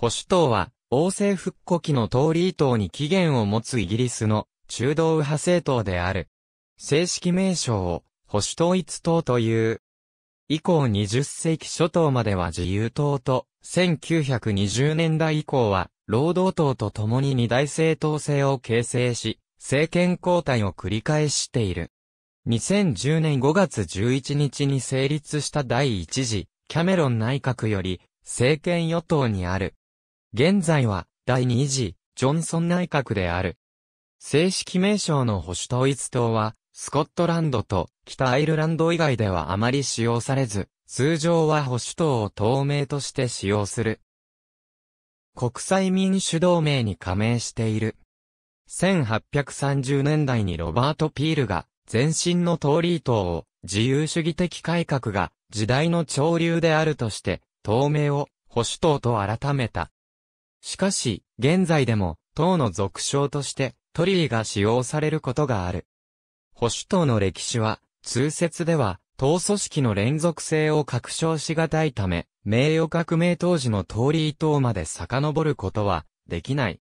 保守党は、王政復古期のトーリー党に起源を持つイギリスの中道右派政党である。正式名称を保守統一党という。以降20世紀初頭までは自由党と、1920年代以降は労働党と共に二大政党制を形成し、政権交代を繰り返している。2010年5月11日に成立した第一次、キャメロン内閣より、政権与党にある現在は、第2次、ジョンソン内閣である。正式名称の保守統一党は、スコットランドと北アイルランド以外ではあまり使用されず、通常は保守党を党名として使用する。国際民主同盟に加盟している。1830年代にロバート・ピールが、前身のトーリー党を自由主義的改革が時代の潮流であるとして、党名を保守党と改めた。しかし、現在でも、党の俗称として、トリーが使用されることがある。保守党の歴史は、通説では、党組織の連続性を確証しがたいため、名誉革命当時のトーリー党まで遡ることは、できない。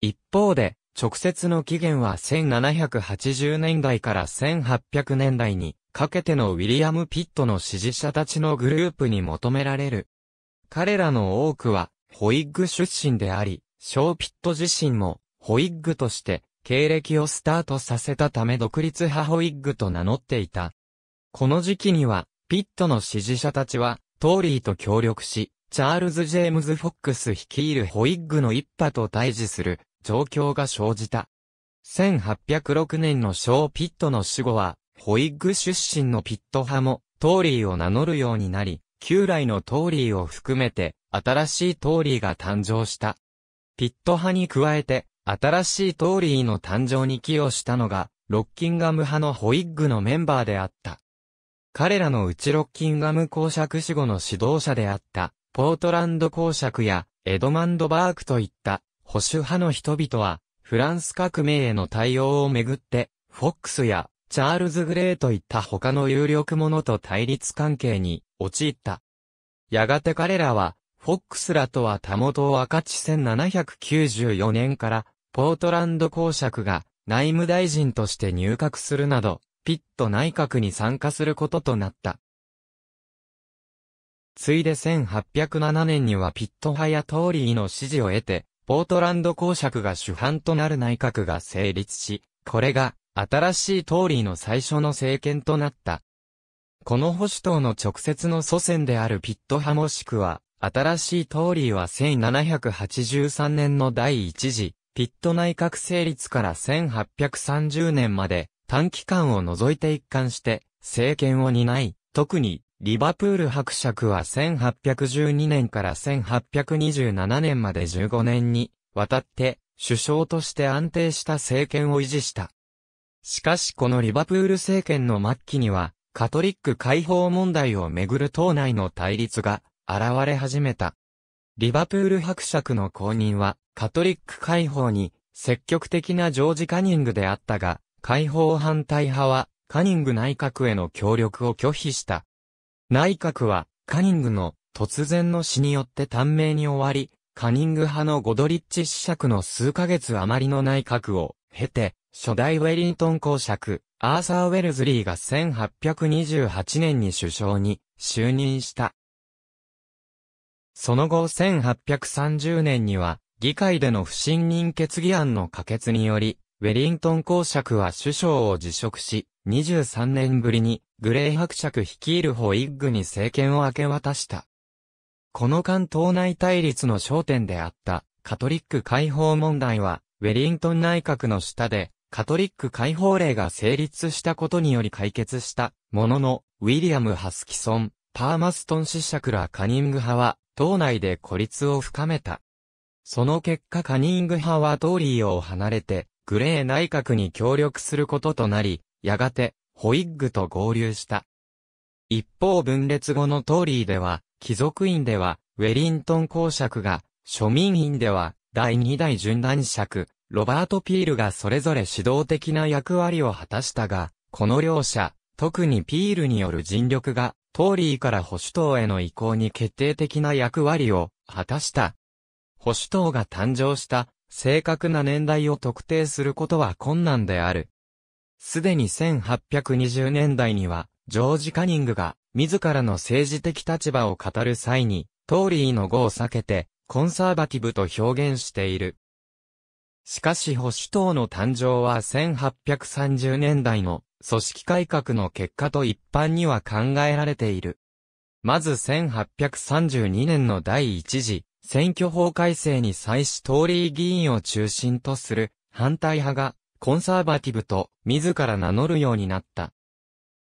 一方で、直接の起源は1780年代から1800年代にかけてのウィリアム・ピットの支持者たちのグループに求められる。彼らの多くはホイッグ出身であり、ショーピット自身も、ホイッグとして、経歴をスタートさせたため独立派ホイッグと名乗っていた。この時期には、ピットの支持者たちは、トーリーと協力し、チャールズ・ジェームズ・フォックス率いるホイッグの一派と対峙する状況が生じた。1806年のショー・ピットの死後は、ホイッグ出身のピット派もトーリーを名乗るようになり、旧来のトーリーを含めて新しいトーリーが誕生した。ピット派に加えて、新しいトーリーの誕生に寄与したのが、ロッキンガム派のホイッグのメンバーであった。彼らのうちロッキンガム公爵死後の指導者であった、ポートランド公爵や、エドマンド・バークといった、保守派の人々は、フランス革命への対応をめぐって、フォックスや、チャールズ・グレーといった他の有力者と対立関係に陥った。やがて彼らはフォックスらとはたもとを赤地1794年から、ポートランド公爵が内務大臣として入閣するなど、ピット内閣に参加することとなった。ついで1807年にはピット派やトーリーの支持を得て、ポートランド公爵が主犯となる内閣が成立し、これが新しいトーリーの最初の政権となった。この保守党の直接の祖先であるピット派もしくは、新しいトーリーは1783年の第一次、ピット内閣成立から1830年まで、短期間を除いて一貫して、政権を担い、特に、リバプール伯爵は1812年から1827年まで15年に、わたって、首相として安定した政権を維持した。しかしこのリバプール政権の末期には、カトリック解放問題をめぐる党内の対立が現れ始めた。リバプール伯爵の公認は、カトリック解放に積極的なジョージ・カニングであったが、解放反対派は、カニング内閣への協力を拒否した。内閣は、カニングの突然の死によって短命に終わり、カニング派のゴドリッチ子爵の数ヶ月余りの内閣を経て、初代ウェリントン公爵、アーサー・ウェルズリーが1828年に首相に就任した。その後1830年には、議会での不信任決議案の可決により、ウェリントン公爵は首相を辞職し、23年ぶりにグレイ伯爵率いるホイッグに政権を明け渡した。この間党内対立の焦点であったカトリック解放問題は、ウェリントン内閣の下でカトリック解放令が成立したことにより解決したものの、ウィリアム・ハスキソン、パーマストンャクラ・カニング派は、党内で孤立を深めた。その結果カニング派はトーリーを離れて、グレー内閣に協力することとなり、やがて、ホイッグと合流した。一方分裂後のトーリーでは、貴族院では、ウェリントン公爵が、庶民院では、第二代順男爵、ロバート・ピールがそれぞれ指導的な役割を果たしたが、この両者、特にピールによる尽力がトーリーから保守党への移行に決定的な役割を果たした。保守党が誕生した正確な年代を特定することは困難である。すでに1820年代には、ジョージ・カニングが自らの政治的立場を語る際に、トーリーの語を避けて、コンサーバティブと表現している。しかし保守党の誕生は1830年代の組織改革の結果と一般には考えられている。まず1832年の第一次選挙法改正に際しトーリー議員を中心とする反対派がコンサーバティブと自ら名乗るようになった。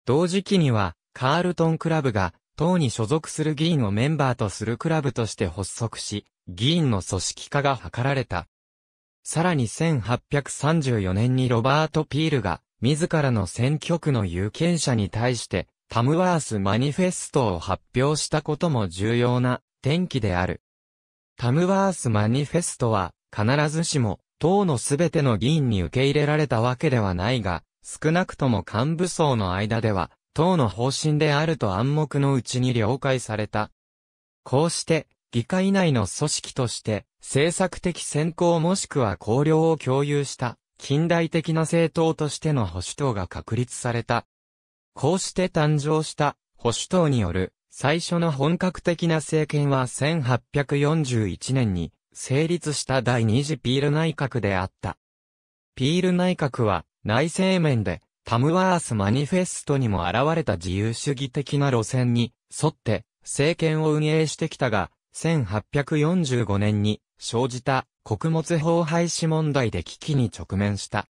同時期にはカールトンクラブが党に所属する議員をメンバーとするクラブとして発足し、議員の組織化が図られた。さらに1834年にロバート・ピールが自らの選挙区の有権者に対して、タムワースマニフェストを発表したことも重要な転機である。タムワースマニフェストは、必ずしも、党のすべての議員に受け入れられたわけではないが、少なくとも幹部層の間では、党の方針であると暗黙のうちに了解された。こうして、議会内の組織として、政策的選考もしくは考慮を共有した近代的な政党としての保守党が確立された。こうして誕生した保守党による最初の本格的な政権は1841年に成立した第二次ピール内閣であった。ピール内閣は内政面でタムワースマニフェストにも現れた自由主義的な路線に沿って政権を運営してきたが、1845年に生じた穀物法廃止問題で危機に直面した。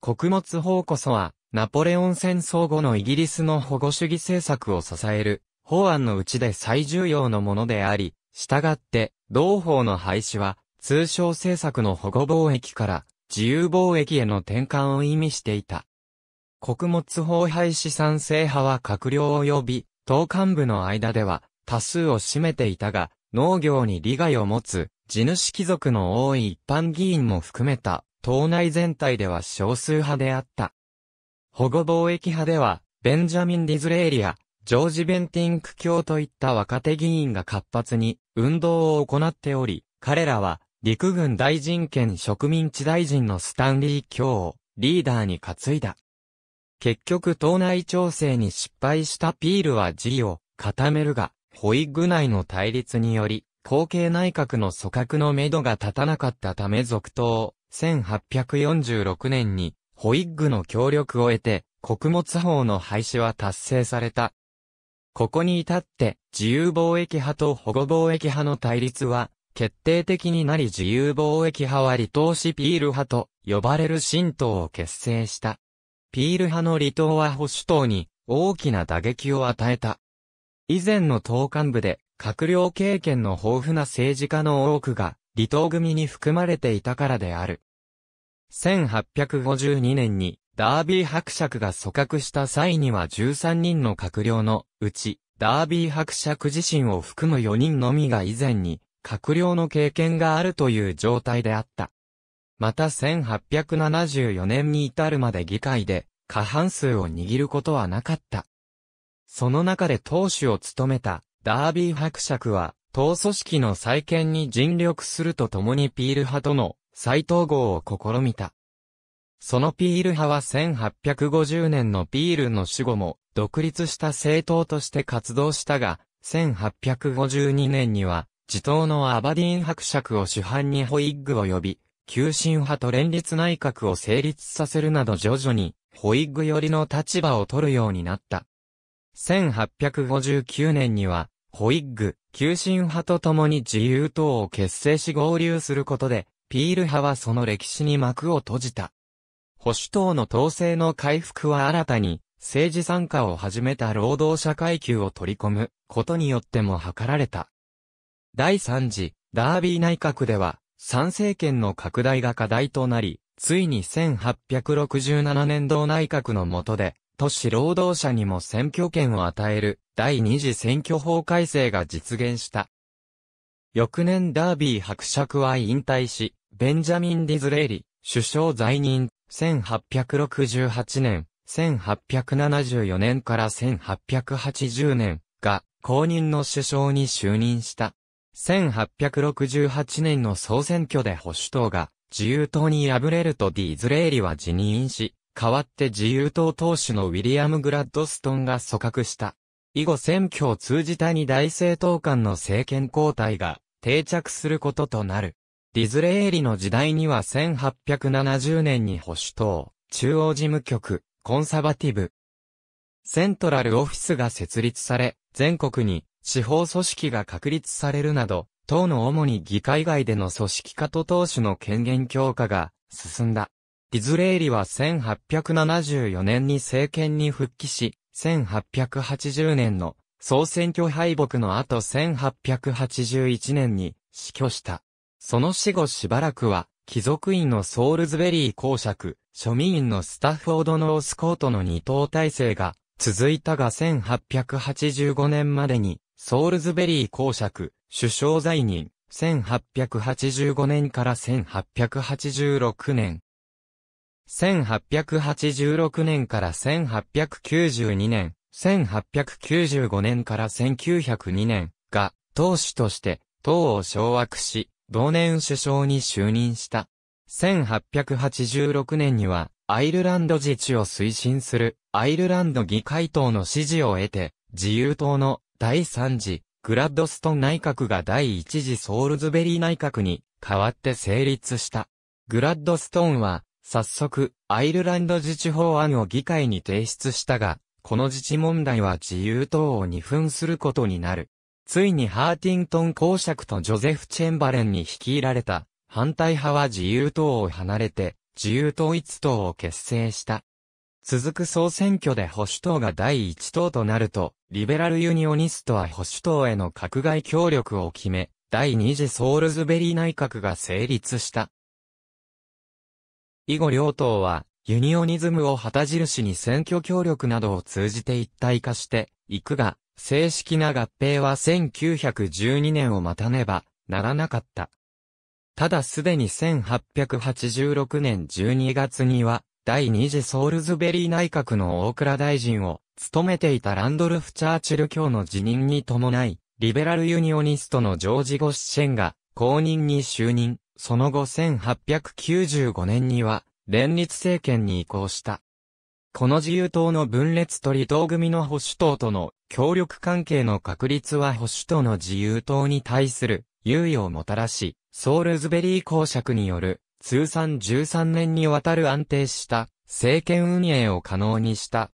穀物法こそは、ナポレオン戦争後のイギリスの保護主義政策を支える、法案のうちで最重要のものであり、従って、同法の廃止は、通商政策の保護貿易から自由貿易への転換を意味していた。穀物法廃止賛成派は閣僚及び党幹部の間では多数を占めていたが、農業に利害を持つ地主貴族の多い一般議員も含めた、党内全体では少数派であった。保護貿易派では、ベンジャミン・ディズレーリや、ジョージ・ベンティンク教といった若手議員が活発に運動を行っており、彼らは陸軍大臣兼植民地大臣のスタンリー教をリーダーに担いだ。結局党内調整に失敗したピールは辞意を固めるが、ホイッグ内の対立により後継内閣の組閣のめどが立たなかったため続投、1846年に、ホイッグの協力を得て、穀物法の廃止は達成された。ここに至って、自由貿易派と保護貿易派の対立は、決定的になり自由貿易派は離島しピール派と呼ばれる新党を結成した。ピール派の離島は保守党に大きな打撃を与えた。以前の党幹部で閣僚経験の豊富な政治家の多くが、離島組に含まれていたからである。1852年に、ダービー伯爵が組閣した際には13人の閣僚のうち、ダービー伯爵自身を含む4人のみが以前に、閣僚の経験があるという状態であった。また1874年に至るまで議会で過半数を握ることはなかった。その中で党首を務めたダービー伯爵は、党組織の再建に尽力するとともにピール派との再統合を試みた。そのピール派は1850年のピールの死後も独立した政党として活動したが、1852年には自党のアバディーン伯爵を主犯にホイッグを呼び、急進派と連立内閣を成立させるなど徐々にホイッグ寄りの立場を取るようになった。1859年にはホイッグ、急進派と共に自由党を結成し合流することで、ピール派はその歴史に幕を閉じた。保守党の統制の回復は新たに、政治参加を始めた労働者階級を取り込むことによっても図られた。第3次、ダービー内閣では、参政権の拡大が課題となり、ついに1867年度内閣の下で、都市労働者にも選挙権を与える第二次選挙法改正が実現した。翌年ダービー伯爵は引退し、ベンジャミン・ディズレーリ、首相在任、1868年、1874年から1880年が公認の首相に就任した。1868年の総選挙で保守党が自由党に敗れるとディズレーリは辞任し、代わって自由党党首のウィリアム・グラッドストンが組閣した。以後選挙を通じた二大政党間の政権交代が定着することとなる。ディズレーリの時代には1870年に保守党、中央事務局、コンサバティブ、セントラルオフィスが設立され、全国に司法組織が確立されるなど、党の主に議会外での組織化と党首の権限強化が進んだ。イズレーリは1874年に政権に復帰し、1880年の総選挙敗北の後1881年に死去した。その死後しばらくは、貴族院のソールズベリー公爵、庶民院のスタッフォードノースコートの二等体制が続いたが1885年までに、ソールズベリー公爵、首相在任、1885年から1886年、1886年から1892年、1895年から1902年が党首として党を掌握し、同年首相に就任した。1886年にはアイルランド自治を推進するアイルランド議会党の支持を得て、自由党の第3次グラッドストン内閣が第1次ソールズベリー内閣に代わって成立した。グラッドストーンは早速、アイルランド自治法案を議会に提出したが、この自治問題は自由党を二分することになる。ついにハーティントン公爵とジョゼフ・チェンバレンに率いられた反対派は自由党を離れて自由統一党を結成した。続く総選挙で保守党が第一党となると、リベラルユニオニストは保守党への閣外協力を決め、第二次ソールズベリー内閣が成立した。以後両党は、ユニオニズムを旗印に選挙協力などを通じて一体化していくが、正式な合併は1912年を待たねばならなかった。ただすでに1886年12月には、第二次ソールズベリー内閣の大倉大臣を務めていたランドルフ・チャーチル卿の辞任に伴い、リベラルユニオニストのジョージ・ゴッシェンが公認に就任。その後1895年には、連立政権に移行した。この自由党の分裂と離党組の保守党との協力関係の確立は保守党の自由党に対する猶予をもたらし、ソールズベリー公爵による通算13年にわたる安定した政権運営を可能にした。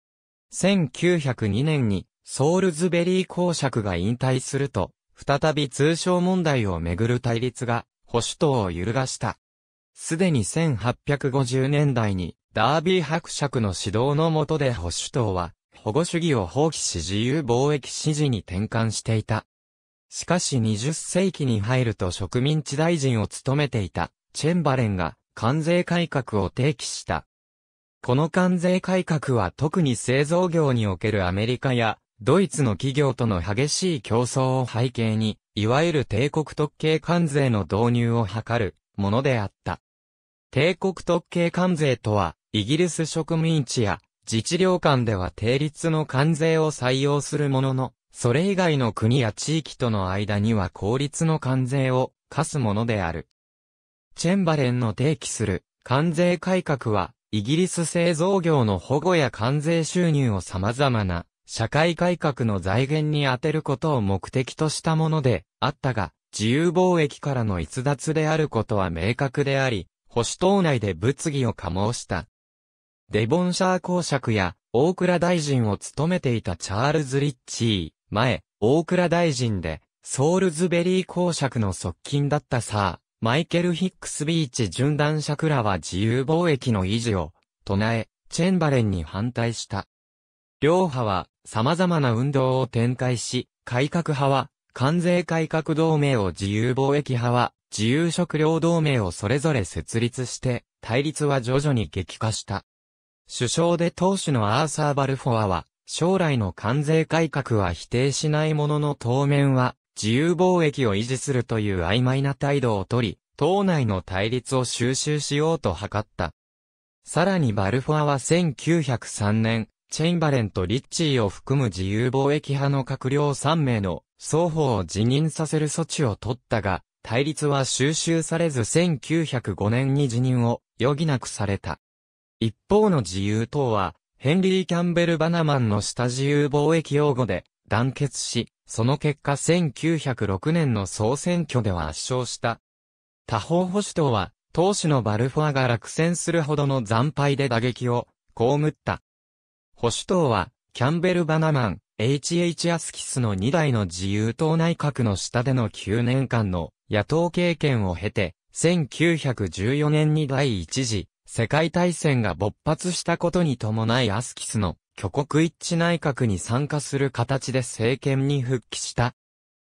1902年にソールズベリー公爵が引退すると、再び通商問題をめぐる対立が保守党を揺るがした。すでに1850年代に、ダービー伯爵の指導の下で保守党は、保護主義を放棄し自由貿易支持に転換していた。しかし20世紀に入ると植民地大臣を務めていた、チェンバレンが、関税改革を提起した。この関税改革は特に製造業におけるアメリカや、ドイツの企業との激しい競争を背景に、いわゆる帝国特権関税の導入を図るものであった。帝国特権関税とは、イギリス植民地や自治領間では定律の関税を採用するものの、それ以外の国や地域との間には公立の関税を課すものである。チェンバレンの提起する関税改革は、イギリス製造業の保護や関税収入を様々な社会改革の財源に充てることを目的としたものであったが、自由貿易からの逸脱であることは明確であり、保守党内で物議を醸した。デボンシャー公爵や、大倉大臣を務めていたチャールズ・リッチー、前、大倉大臣で、ソールズベリー公爵の側近だったサー、マイケル・ヒックス・ビーチ準断爵らは自由貿易の維持を、唱え、チェンバレンに反対した。両派は、様々な運動を展開し、改革派は、関税改革同盟を自由貿易派は、自由食料同盟をそれぞれ設立して、対立は徐々に激化した。首相で党首のアーサー・バルフォアは、将来の関税改革は否定しないものの当面は、自由貿易を維持するという曖昧な態度をとり、党内の対立を収集しようと図った。さらにバルフォアは1903年、チェインバレンとリッチーを含む自由貿易派の閣僚3名の双方を辞任させる措置を取ったが、対立は収集されず1905年に辞任を余儀なくされた。一方の自由党は、ヘンリー・キャンベル・バナマンの下自由貿易用語で団結し、その結果1906年の総選挙では圧勝した。他方保守党は、党首のバルフォアが落選するほどの惨敗で打撃を被った。保守党は、キャンベル・バナマン、H.H. アスキスの2代の自由党内閣の下での9年間の野党経験を経て、1914年に第一次世界大戦が勃発したことに伴いアスキスの挙国一致内閣に参加する形で政権に復帰した。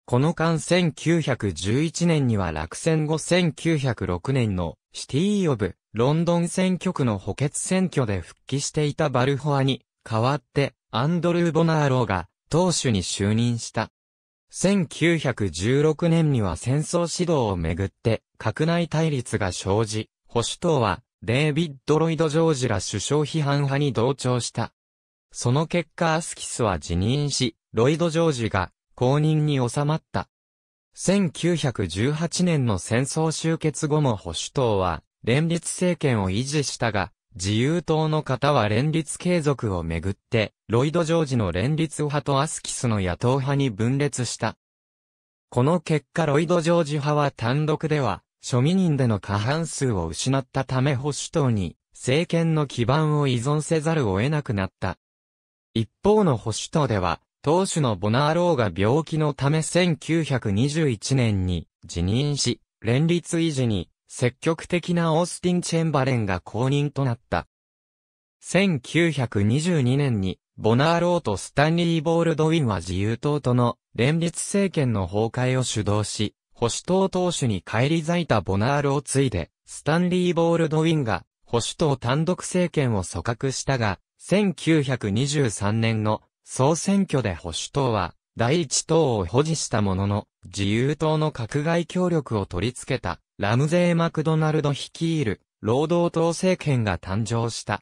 この間1911年には落選後1906年のシティ・オブ・ロンドン選挙区の補欠選挙で復帰していたバルフォアに代わって、アンドルー・ボナーローが、党首に就任した。1916年には戦争指導をめぐって、閣内対立が生じ、保守党は、デイビッド・ロイド・ジョージら首相批判派に同調した。その結果アスキスは辞任し、ロイド・ジョージが公認に収まった。1918年の戦争終結後も保守党は連立政権を維持したが、自由党の方は連立継続をめぐって、ロイド・ジョージの連立派とアスキスの野党派に分裂した。この結果ロイド・ジョージ派は単独では、庶民人での過半数を失ったため保守党に、政権の基盤を依存せざるを得なくなった。一方の保守党では、党首のボナーローが病気のため1921年に辞任し、連立維持に積極的なオースティン・チェンバレンが公認となった。1922年に、ボナーローとスタンリー・ボールドウィンは自由党との連立政権の崩壊を主導し、保守党党首に返り咲いたボナーロを継いで、スタンリー・ボールドウィンが保守党単独政権を組閣したが、1923年の総選挙で保守党は第一党を保持したものの、自由党の閣外協力を取り付けた、ラムゼー・マクドナルド率いる、労働党政権が誕生した。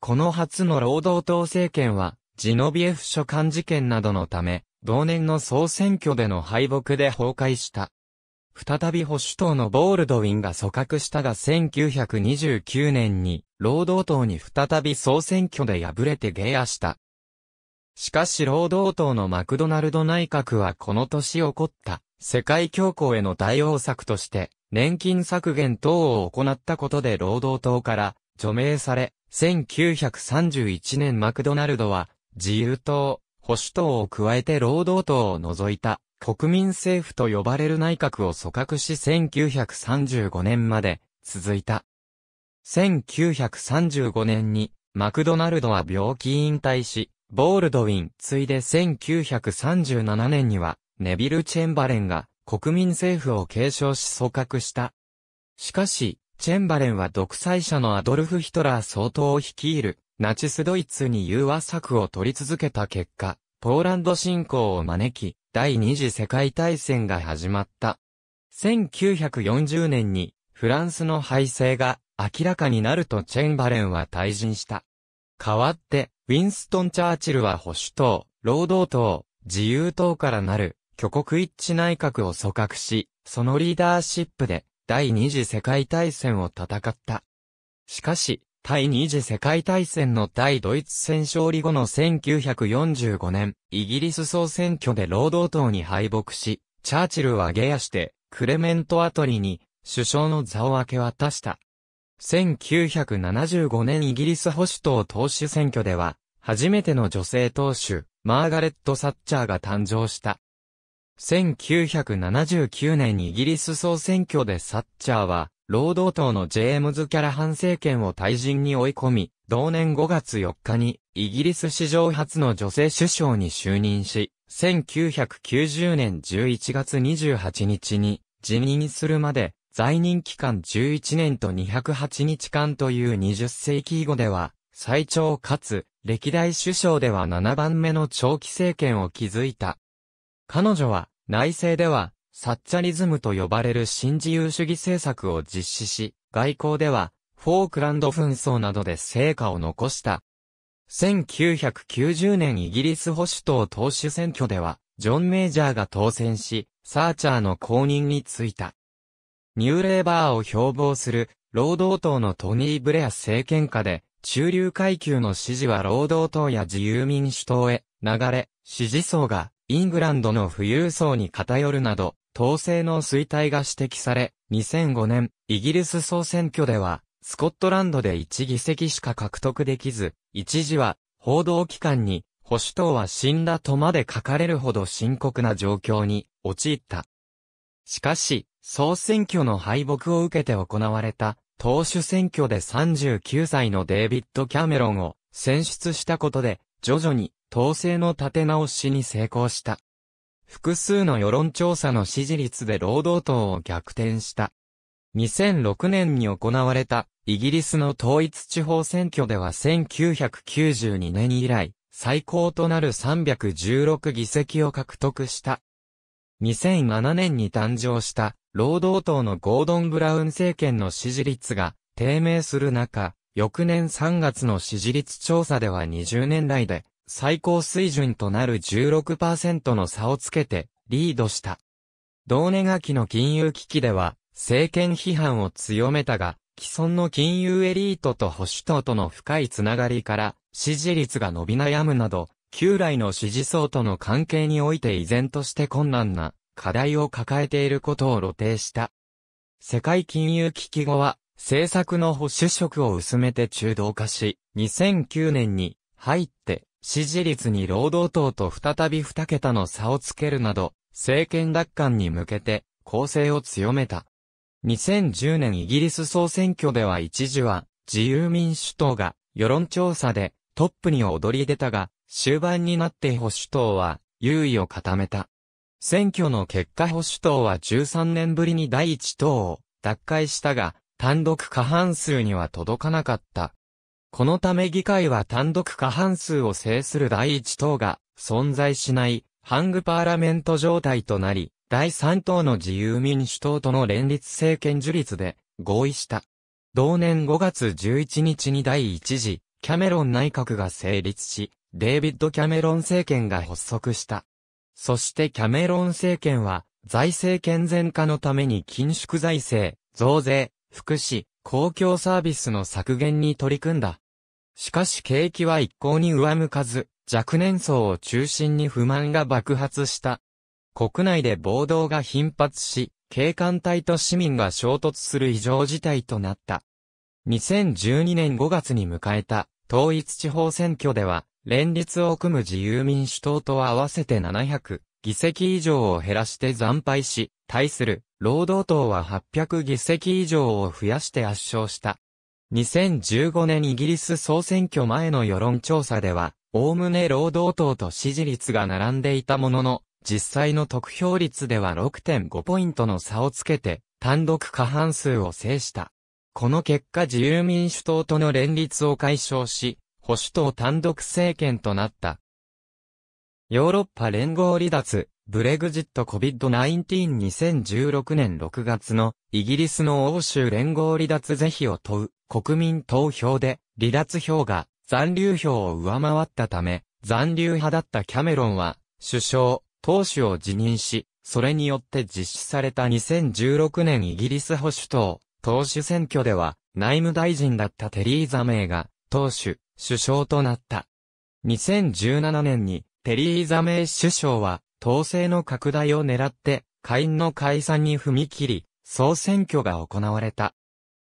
この初の労働党政権は、ジノビエフ所管事件などのため、同年の総選挙での敗北で崩壊した。再び保守党のボールドウィンが組閣したが1929年に、労働党に再び総選挙で敗れて下野した。しかし労働党のマクドナルド内閣はこの年起こった世界恐慌への対応策として年金削減等を行ったことで労働党から除名され、1931年マクドナルドは自由党、保守党を加えて労働党を除いた国民政府と呼ばれる内閣を組閣し1935年まで続いた。1935年にマクドナルドは病気引退し、ボールドウィン、ついで1937年には、ネビル・チェンバレンが国民政府を継承し組閣した。しかし、チェンバレンは独裁者のアドルフ・ヒトラー総統を率いる、ナチスドイツに融和策を取り続けた結果、ポーランド侵攻を招き、第二次世界大戦が始まった。1940年に、フランスの敗勢が明らかになるとチェンバレンは退陣した。代わって、ウィンストン・チャーチルは保守党、労働党、自由党からなる、挙国一致内閣を組閣し、そのリーダーシップで、第二次世界大戦を戦った。しかし、第二次世界大戦の対ドイツ戦勝利後の1945年、イギリス総選挙で労働党に敗北し、チャーチルは下野して、クレメント・アトリに、首相の座を明け渡した。1975年イギリス保守党党首選挙では、初めての女性党首、マーガレット・サッチャーが誕生した。1979年イギリス総選挙でサッチャーは、労働党のジェームズ・キャラハン政権を退陣に追い込み、同年5月4日に、イギリス史上初の女性首相に就任し、1990年11月28日に辞任するまで、在任期間11年と208日間という20世紀以後では、最長かつ、歴代首相では7番目の長期政権を築いた。彼女は、内政では、サッチャリズムと呼ばれる新自由主義政策を実施し、外交では、フォークランド紛争などで成果を残した。1990年イギリス保守党党首選挙では、ジョン・メイジャーが当選し、サーチャーの公認についた。ニューレーバーを標榜する、労働党のトニー・ブレア政権下で、中流階級の支持は労働党や自由民主党へ流れ、支持層がイングランドの富裕層に偏るなど、統制の衰退が指摘され、2005年、イギリス総選挙では、スコットランドで1議席しか獲得できず、一時は、報道機関に、保守党は死んだとまで書かれるほど深刻な状況に陥った。しかし、総選挙の敗北を受けて行われた、党首選挙で39歳のデイビッド・キャメロンを選出したことで、徐々に党勢の立て直しに成功した。複数の世論調査の支持率で労働党を逆転した。2006年に行われたイギリスの統一地方選挙では1992年以来最高となる316議席を獲得した。2007年に誕生した労働党のゴードン・ブラウン政権の支持率が低迷する中、翌年3月の支持率調査では20年来で最高水準となる16%の差をつけてリードした。同年秋の金融危機では政権批判を強めたが、既存の金融エリートと保守党との深いつながりから支持率が伸び悩むなど旧来の支持層との関係において依然として困難な課題を抱えていることを露呈した。世界金融危機後は、政策の保守色を薄めて中道化し、2009年に入って支持率に労働党と再び2桁の差をつけるなど、政権奪還に向けて攻勢を強めた。2010年イギリス総選挙では一時は自由民主党が世論調査でトップに躍り出たが、終盤になって保守党は優位を固めた。選挙の結果保守党は13年ぶりに第一党を脱会したが、単独過半数には届かなかった。このため議会は単独過半数を制する第一党が存在しないハングパーラメント状態となり、第三党の自由民主党との連立政権樹立で合意した。同年5月11日に第一次キャメロン内閣が成立し、デイビッド・キャメロン政権が発足した。そしてキャメロン政権は、財政健全化のために緊縮財政、増税、福祉、公共サービスの削減に取り組んだ。しかし景気は一向に上向かず、若年層を中心に不満が爆発した。国内で暴動が頻発し、警官隊と市民が衝突する異常事態となった。2012年5月に迎えた統一地方選挙では、連立を組む自由民主党と合わせて700議席以上を減らして惨敗し、対する労働党は800議席以上を増やして圧勝した。2015年イギリス総選挙前の世論調査では、おおむね労働党と支持率が並んでいたものの、実際の得票率では6.5ポイントの差をつけて、単独過半数を制した。この結果自由民主党との連立を解消し、保守党単独政権となった。ヨーロッパ連合離脱、ブレグジット COVID-192016 年6月のイギリスの欧州連合離脱是非を問う国民投票で離脱票が残留票を上回ったため残留派だったキャメロンは首相、党首を辞任し、それによって実施された2016年イギリス保守党党首選挙では内務大臣だったテリーザメイが党首、首相となった。2017年に、テリーザメイ首相は、統制の拡大を狙って、下院の解散に踏み切り、総選挙が行われた。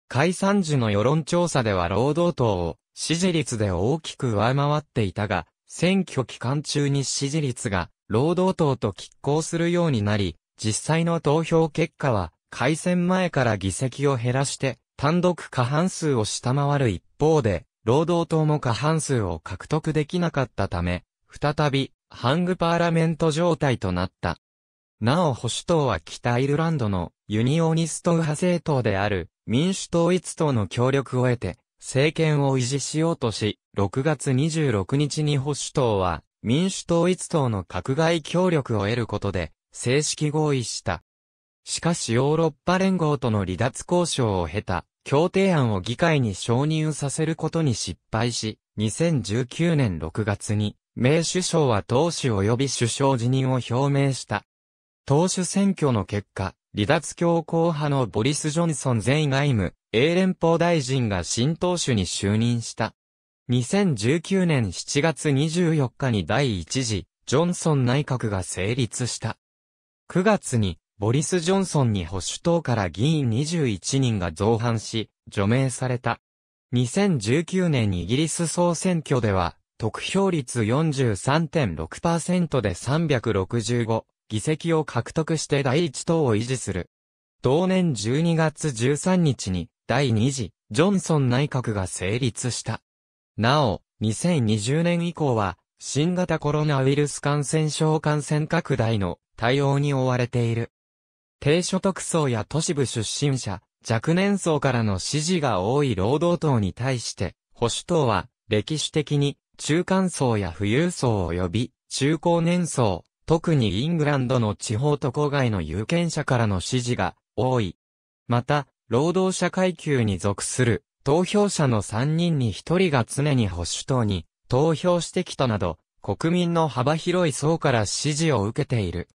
解散時の世論調査では労働党を支持率で大きく上回っていたが、選挙期間中に支持率が労働党と拮抗するようになり、実際の投票結果は、改選前から議席を減らして、単独過半数を下回る一方で、労働党も過半数を獲得できなかったため、再び、ハングパーラメント状態となった。なお保守党は北アイルランドのユニオニスト派政党である民主統一党の協力を得て政権を維持しようとし、6月26日に保守党は民主統一党の閣外協力を得ることで正式合意した。しかしヨーロッパ連合との離脱交渉を経た協定案を議会に承認させることに失敗し、2019年6月に、名首相は党首及び首相辞任を表明した。党首選挙の結果、離脱強硬派のボリス・ジョンソン前外務、英連邦大臣が新党首に就任した。2019年7月24日に第1次、ジョンソン内閣が成立した。9月に、ボリス・ジョンソンに保守党から議員21人が造反し、除名された。2019年イギリス総選挙では、得票率43.6%で365議席を獲得して第一党を維持する。同年12月13日に第2次ジョンソン内閣が成立した。なお、2020年以降は新型コロナウイルス感染症感染拡大の対応に追われている。低所得層や都市部出身者、若年層からの支持が多い労働党に対して、保守党は歴史的に中間層や富裕層及び中高年層、特にイングランドの地方と郊外の有権者からの支持が多い。また、労働者階級に属する投票者の3人に1人が常に保守党に投票してきたなど、国民の幅広い層から支持を受けている。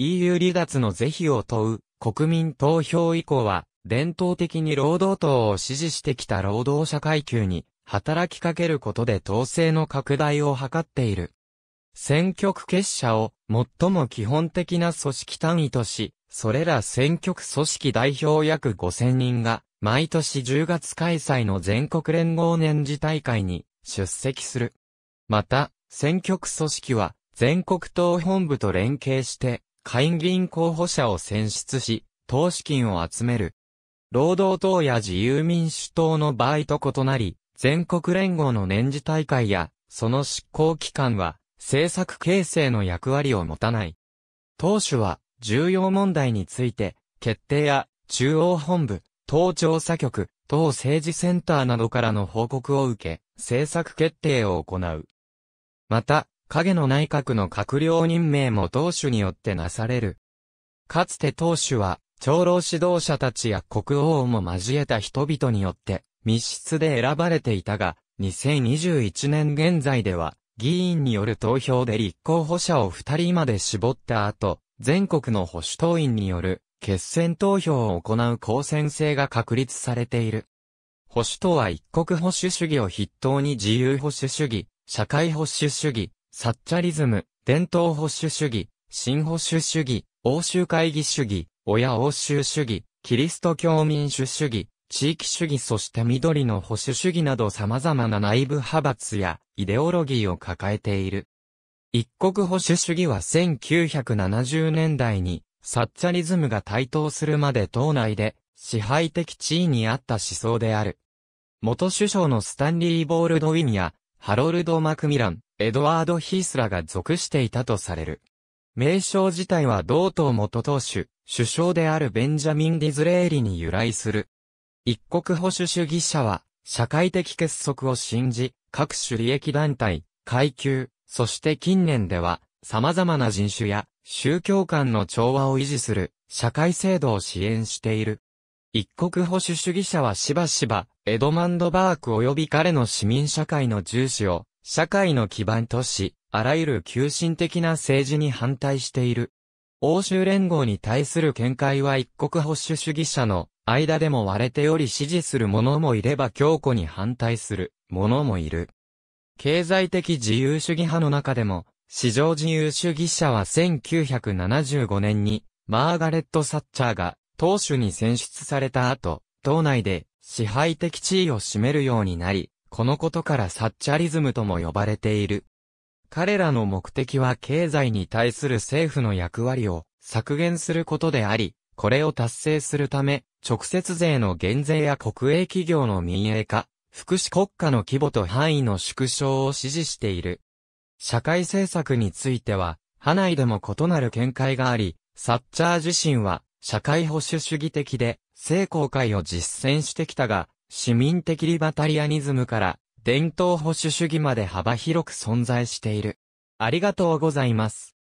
EU 離脱の是非を問う国民投票以降は、伝統的に労働党を支持してきた労働者階級に働きかけることで統制の拡大を図っている。選挙区結社を最も基本的な組織単位とし、それら選挙区組織代表約5000人が、毎年10月開催の全国連合年次大会に出席する。また、選挙区組織は、全国党本部と連携して、会議員候補者を選出し、投資金を集める。労働党や自由民主党の場合と異なり、全国連合の年次大会や、その執行機関は、政策形成の役割を持たない。党首は、重要問題について、決定や、中央本部、党調査局、党政治センターなどからの報告を受け、政策決定を行う。また、影の内閣の閣僚任命も党首によってなされる。かつて党首は、長老指導者たちや国王も交えた人々によって密室で選ばれていたが、2021年現在では、議員による投票で立候補者を2人まで絞った後、全国の保守党員による決選投票を行う公選制が確立されている。保守党は一国保守主義を筆頭に自由保守主義、社会保守主義、サッチャリズム、伝統保守主義、新保守主義、欧州会議主義、親欧州主義、キリスト教民主主義、地域主義そして緑の保守主義など様々な内部派閥やイデオロギーを抱えている。一国保守主義は1970年代にサッチャリズムが台頭するまで党内で支配的地位にあった思想である。元首相のスタンリー・ボールドウィンやハロルド・マクミラン、エドワード・ヒースらが属していたとされる。名称自体は同党元党首、首相であるベンジャミン・ディズレーリに由来する。一国保守主義者は、社会的結束を信じ、各種利益団体、階級、そして近年では、様々な人種や宗教間の調和を維持する社会制度を支援している。一国保守主義者はしばしば、エドマンド・バーク及び彼の市民社会の重視を社会の基盤とし、あらゆる急進的な政治に反対している。欧州連合に対する見解は一国保守主義者の間でも割れており支持する者もいれば強固に反対する者もいる。経済的自由主義派の中でも、市場自由主義者は1975年にマーガレット・サッチャーが党首に選出された後、党内で支配的地位を占めるようになり、このことからサッチャリズムとも呼ばれている。彼らの目的は経済に対する政府の役割を削減することであり、これを達成するため、直接税の減税や国営企業の民営化、福祉国家の規模と範囲の縮小を支持している。社会政策については、派内でも異なる見解があり、サッチャー自身は、社会保守主義的で、成功会を実践してきたが、市民的リバタリアニズムから伝統保守主義まで幅広く存在している。ありがとうございます。